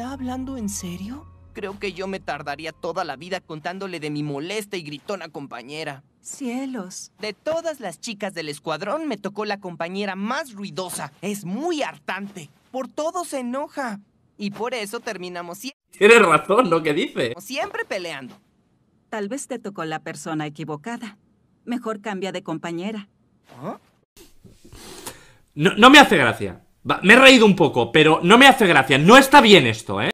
está hablando en serio? Creo que yo me tardaría toda la vida contándole de mi molesta y gritona compañera. Cielos. De todas las chicas del escuadrón me tocó la compañera más ruidosa. Es muy hartante. Por todo se enoja. Y por eso terminamos siempre... Tienes razón lo que dice. Siempre peleando. Tal vez te tocó la persona equivocada. Mejor cambia de compañera. ¿Ah? No, no me hace gracia me he reído un poco, pero no me hace gracia. No está bien esto, ¿eh?